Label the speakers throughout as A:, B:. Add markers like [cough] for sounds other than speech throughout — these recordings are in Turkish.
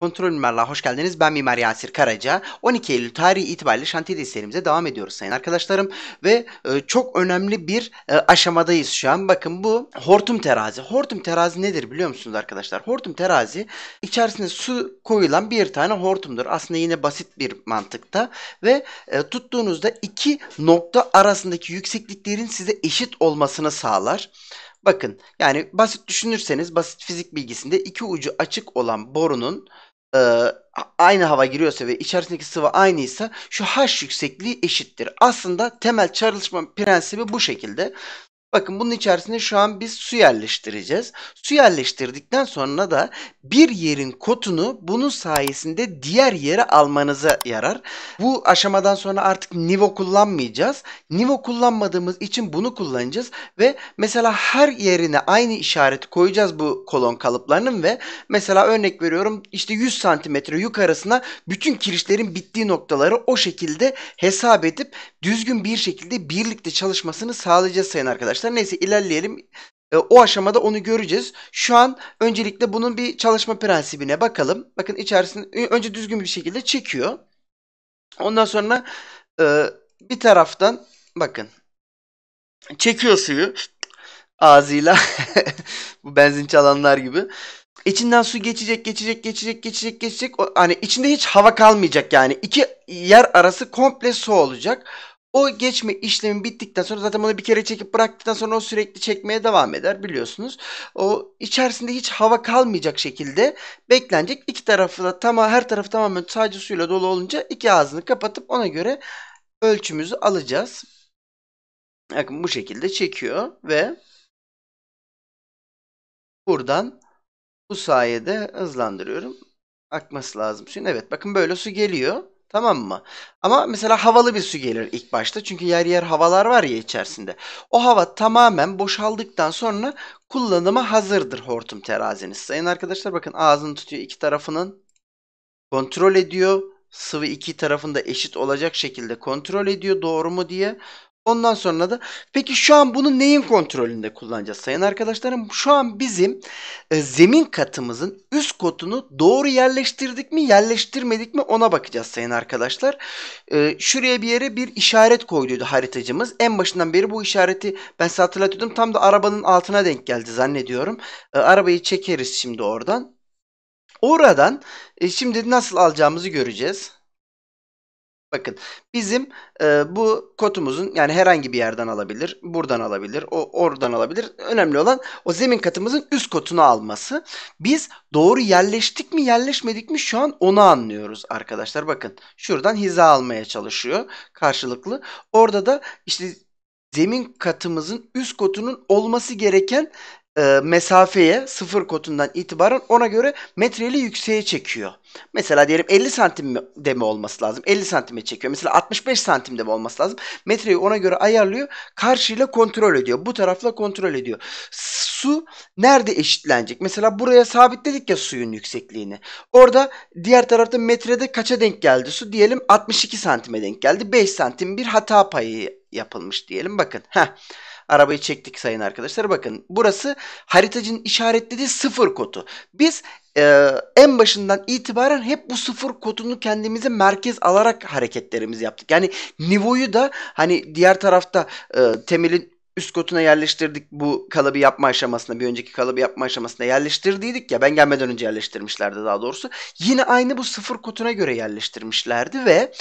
A: Kontrol Mimarlığa hoş geldiniz. Ben Mimar Yasir Karaca. 12 Eylül tarihi itibariyle şantiyede serimize devam ediyoruz sayın arkadaşlarım. Ve e, çok önemli bir e, aşamadayız şu an. Bakın bu hortum terazi. Hortum terazi nedir biliyor musunuz arkadaşlar? Hortum terazi içerisinde su koyulan bir tane hortumdur. Aslında yine basit bir mantıkta. Ve e, tuttuğunuzda iki nokta arasındaki yüksekliklerin size eşit olmasını sağlar. Bakın yani basit düşünürseniz basit fizik bilgisinde iki ucu açık olan borunun e, aynı hava giriyorsa ve içerisindeki sıvı aynıysa şu H yüksekliği eşittir. Aslında temel çalışma prensibi bu şekilde. Bakın bunun içerisine şu an biz su yerleştireceğiz. Su yerleştirdikten sonra da bir yerin kotunu bunun sayesinde diğer yere almanıza yarar. Bu aşamadan sonra artık nivo kullanmayacağız. Nivo kullanmadığımız için bunu kullanacağız ve mesela her yerine aynı işareti koyacağız bu kolon kalıplarının ve mesela örnek veriyorum işte 100 santimetre yukarısına bütün kirişlerin bittiği noktaları o şekilde hesap edip düzgün bir şekilde birlikte çalışmasını sağlayacağız sayın arkadaşlar arkadaşlar. Neyse ilerleyelim. E, o aşamada onu göreceğiz. Şu an öncelikle bunun bir çalışma prensibine bakalım. Bakın içerisinde önce düzgün bir şekilde çekiyor. Ondan sonra e, bir taraftan bakın çekiyor suyu ağzıyla [laughs] bu benzin çalanlar gibi. İçinden su geçecek, geçecek, geçecek, geçecek, geçecek. O, hani içinde hiç hava kalmayacak yani. iki yer arası komple su olacak. O geçme işlemi bittikten sonra zaten onu bir kere çekip bıraktıktan sonra o sürekli çekmeye devam eder biliyorsunuz. O içerisinde hiç hava kalmayacak şekilde beklenecek. İki tarafı da tamam her taraf tamamen sadece suyla dolu olunca iki ağzını kapatıp ona göre ölçümüzü alacağız. Bakın bu şekilde çekiyor ve buradan bu sayede hızlandırıyorum. Akması lazım suyun. Evet bakın böyle su geliyor. Tamam mı? Ama mesela havalı bir su gelir ilk başta. Çünkü yer yer havalar var ya içerisinde. O hava tamamen boşaldıktan sonra kullanıma hazırdır hortum teraziniz. Sayın arkadaşlar bakın ağzını tutuyor iki tarafının. Kontrol ediyor. Sıvı iki tarafında eşit olacak şekilde kontrol ediyor doğru mu diye. Ondan sonra da peki şu an bunu neyin kontrolünde kullanacağız sayın arkadaşlarım? Şu an bizim e, zemin katımızın üst kotunu doğru yerleştirdik mi yerleştirmedik mi ona bakacağız sayın arkadaşlar. E, şuraya bir yere bir işaret koyduydu haritacımız. En başından beri bu işareti ben size hatırlatıyordum. Tam da arabanın altına denk geldi zannediyorum. E, arabayı çekeriz şimdi oradan. Oradan e, şimdi nasıl alacağımızı göreceğiz. Bakın bizim e, bu kotumuzun yani herhangi bir yerden alabilir, buradan alabilir, o oradan alabilir. Önemli olan o zemin katımızın üst kotunu alması. Biz doğru yerleştik mi yerleşmedik mi şu an onu anlıyoruz arkadaşlar. Bakın şuradan hiza almaya çalışıyor karşılıklı. Orada da işte zemin katımızın üst kotunun olması gereken e, mesafeye sıfır kotundan itibaren ona göre metreli yükseğe çekiyor. Mesela diyelim 50 santimde mi olması lazım? 50 santime çekiyor. Mesela 65 santimde mi olması lazım? Metreyi ona göre ayarlıyor. Karşıyla kontrol ediyor. Bu tarafla kontrol ediyor. Su nerede eşitlenecek? Mesela buraya sabitledik ya suyun yüksekliğini. Orada diğer tarafta metrede kaça denk geldi su? Diyelim 62 santime denk geldi. 5 santim bir hata payı yapılmış diyelim. Bakın. Heh. Arabayı çektik sayın arkadaşlar. Bakın burası haritacının işaretlediği sıfır kodu. Biz e, en başından itibaren hep bu sıfır kodunu kendimize merkez alarak hareketlerimizi yaptık. Yani Nivo'yu da hani diğer tarafta e, temelin üst kotuna yerleştirdik bu kalıbı yapma aşamasına bir önceki kalıbı yapma aşamasına yerleştirdiydik ya ben gelmeden önce yerleştirmişlerdi daha doğrusu. Yine aynı bu sıfır kotuna göre yerleştirmişlerdi ve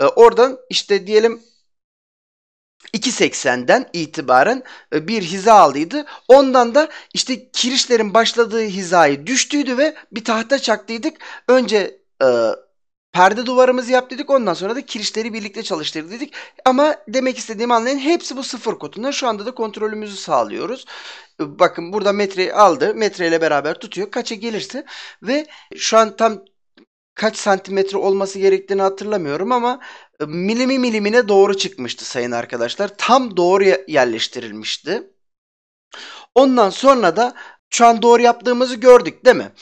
A: e, oradan işte diyelim 2.80'den itibaren e, bir hiza aldıydı. Ondan da işte kirişlerin başladığı hizayı düştüydü ve bir tahta çaktıydık. Önce e, perde duvarımızı yap dedik. Ondan sonra da kirişleri birlikte çalıştır dedik. Ama demek istediğim anlayın hepsi bu sıfır kotunda. Şu anda da kontrolümüzü sağlıyoruz. E, bakın burada metreyi aldı. Metreyle beraber tutuyor. Kaça gelirse ve şu an tam kaç santimetre olması gerektiğini hatırlamıyorum ama milimi milimine doğru çıkmıştı sayın arkadaşlar. Tam doğru yerleştirilmişti. Ondan sonra da şu an doğru yaptığımızı gördük değil mi?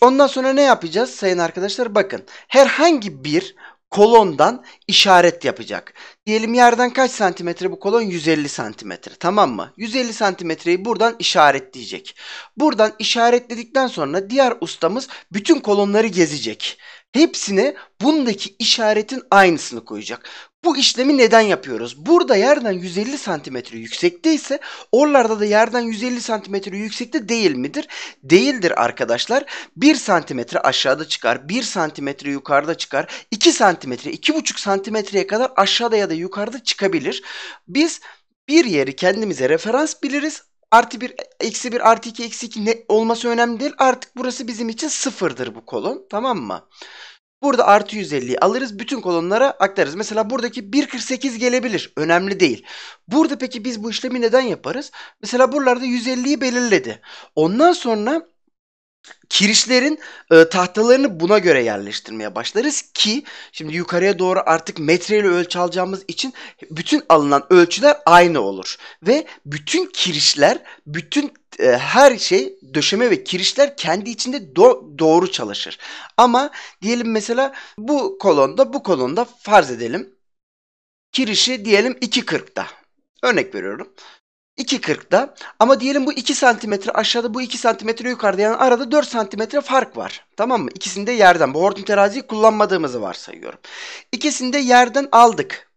A: Ondan sonra ne yapacağız sayın arkadaşlar? Bakın herhangi bir kolondan işaret yapacak. Diyelim yerden kaç santimetre bu kolon? 150 santimetre tamam mı? 150 santimetreyi buradan işaretleyecek. Buradan işaretledikten sonra diğer ustamız bütün kolonları gezecek. Hepsine bundaki işaretin aynısını koyacak. Bu işlemi neden yapıyoruz? Burada yerden 150 santimetre yüksekte ise oralarda da yerden 150 santimetre yüksekte değil midir? Değildir arkadaşlar. 1 santimetre aşağıda çıkar, 1 santimetre yukarıda çıkar, 2 santimetre, 2,5 santimetreye kadar aşağıda ya da yukarıda çıkabilir. Biz bir yeri kendimize referans biliriz artı 1, eksi 1, artı 2, eksi 2 ne olması önemli değil. Artık burası bizim için sıfırdır bu kolon. Tamam mı? Burada artı 150'yi alırız. Bütün kolonlara aktarırız. Mesela buradaki 1.48 gelebilir. Önemli değil. Burada peki biz bu işlemi neden yaparız? Mesela buralarda 150'yi belirledi. Ondan sonra kirişlerin e, tahtalarını buna göre yerleştirmeye başlarız ki şimdi yukarıya doğru artık metreyle ölçü alacağımız için bütün alınan ölçüler aynı olur ve bütün kirişler bütün e, her şey döşeme ve kirişler kendi içinde do- doğru çalışır. Ama diyelim mesela bu kolonda bu kolonda farz edelim kirişi diyelim 2.40'da örnek veriyorum. 2.40'da ama diyelim bu 2 santimetre aşağıda bu 2 santimetre yukarıda yani arada 4 santimetre fark var. Tamam mı? İkisini yerden. Bu hortum teraziyi kullanmadığımızı varsayıyorum. İkisini de yerden aldık.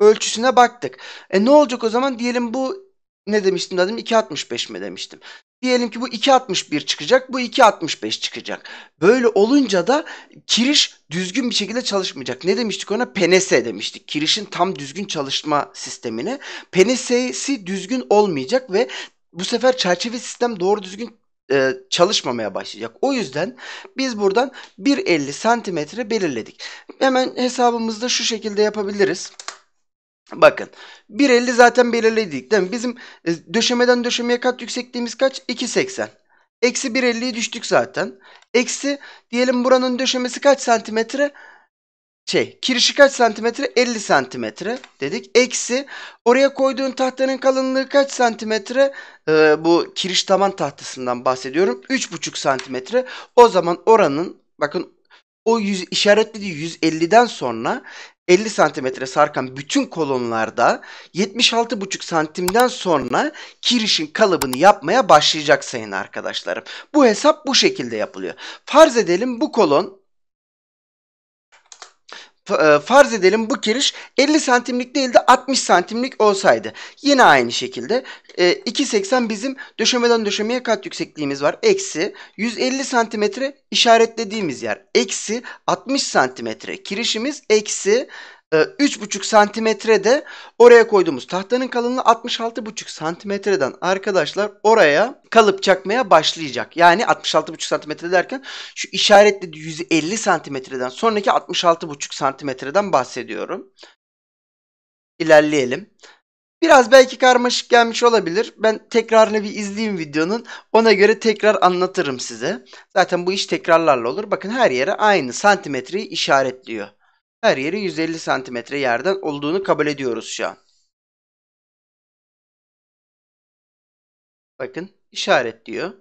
A: Ölçüsüne baktık. E ne olacak o zaman? Diyelim bu ne demiştim dedim 2.65 mi demiştim. Diyelim ki bu 2.61 çıkacak, bu 2.65 çıkacak. Böyle olunca da kiriş düzgün bir şekilde çalışmayacak. Ne demiştik ona? Penese demiştik. Kirişin tam düzgün çalışma sistemine. Penesesi düzgün olmayacak ve bu sefer çerçeve sistem doğru düzgün e, çalışmamaya başlayacak. O yüzden biz buradan 1.50 santimetre belirledik. Hemen hesabımızda şu şekilde yapabiliriz. Bakın 1.50 zaten belirledik değil mi? Bizim e, döşemeden döşemeye kat yüksekliğimiz kaç? 2.80. Eksi 150'yi düştük zaten. Eksi diyelim buranın döşemesi kaç santimetre? Şey kirişi kaç santimetre? 50 santimetre dedik. Eksi oraya koyduğun tahtanın kalınlığı kaç santimetre? Ee, bu kiriş taban tahtasından bahsediyorum. 3.5 santimetre. O zaman oranın bakın o 100, işaretlediği 150'den sonra 50 santimetre sarkan bütün kolonlarda 76,5 santimden sonra kirişin kalıbını yapmaya başlayacak sayın arkadaşlarım. Bu hesap bu şekilde yapılıyor. Farz edelim bu kolon e, farz edelim bu kiriş 50 santimlik değil de 60 santimlik olsaydı. Yine aynı şekilde 2.80 e, bizim döşemeden döşemeye kat yüksekliğimiz var. Eksi 150 santimetre işaretlediğimiz yer. Eksi 60 santimetre kirişimiz eksi 3,5 ee, santimetre de oraya koyduğumuz tahtanın kalınlığı 66,5 santimetreden arkadaşlar oraya kalıp çakmaya başlayacak. Yani 66,5 santimetre derken şu işaretli 150 santimetreden sonraki 66,5 santimetreden bahsediyorum. İlerleyelim. Biraz belki karmaşık gelmiş olabilir. Ben tekrarını bir izleyeyim videonun. Ona göre tekrar anlatırım size. Zaten bu iş tekrarlarla olur. Bakın her yere aynı santimetreyi işaretliyor. Her yeri 150 santimetre yerden olduğunu kabul ediyoruz şu an. Bakın işaret diyor.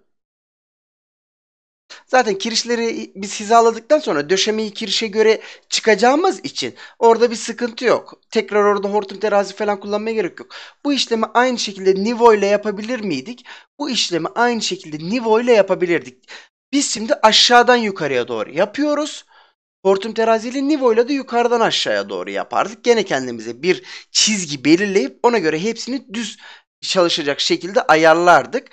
A: Zaten kirişleri biz hizaladıktan sonra döşemeyi kirişe göre çıkacağımız için orada bir sıkıntı yok. Tekrar orada hortum terazi falan kullanmaya gerek yok. Bu işlemi aynı şekilde nivo ile yapabilir miydik? Bu işlemi aynı şekilde nivo ile yapabilirdik. Biz şimdi aşağıdan yukarıya doğru yapıyoruz. Hortum teraziyle nivoyla da yukarıdan aşağıya doğru yapardık. Gene kendimize bir çizgi belirleyip ona göre hepsini düz çalışacak şekilde ayarlardık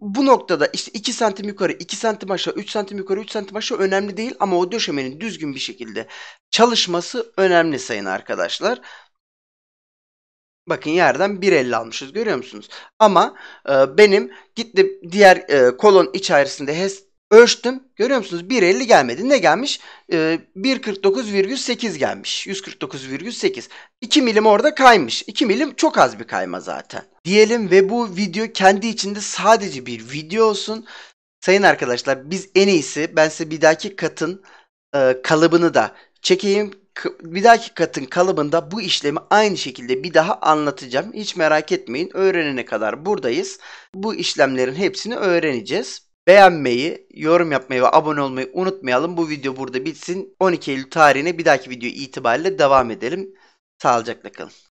A: bu noktada işte 2 santim yukarı, 2 santim aşağı, 3 santim yukarı, 3 santim aşağı önemli değil ama o döşemenin düzgün bir şekilde çalışması önemli sayın arkadaşlar. Bakın yerden 1.50 almışız görüyor musunuz? Ama e, benim gitti diğer e, kolon içerisinde HES Ölçtüm. Görüyor musunuz? 1.50 gelmedi. Ne gelmiş? Ee, 1.49,8 gelmiş. 149,8. 2 milim orada kaymış. 2 milim çok az bir kayma zaten. Diyelim ve bu video kendi içinde sadece bir video olsun. Sayın arkadaşlar biz en iyisi ben size bir dahaki katın e, kalıbını da çekeyim. Bir dahaki katın kalıbında bu işlemi aynı şekilde bir daha anlatacağım. Hiç merak etmeyin öğrenene kadar buradayız. Bu işlemlerin hepsini öğreneceğiz. Beğenmeyi, yorum yapmayı ve abone olmayı unutmayalım. Bu video burada bitsin. 12 Eylül tarihine bir dahaki video itibariyle devam edelim. Sağlıcakla kalın.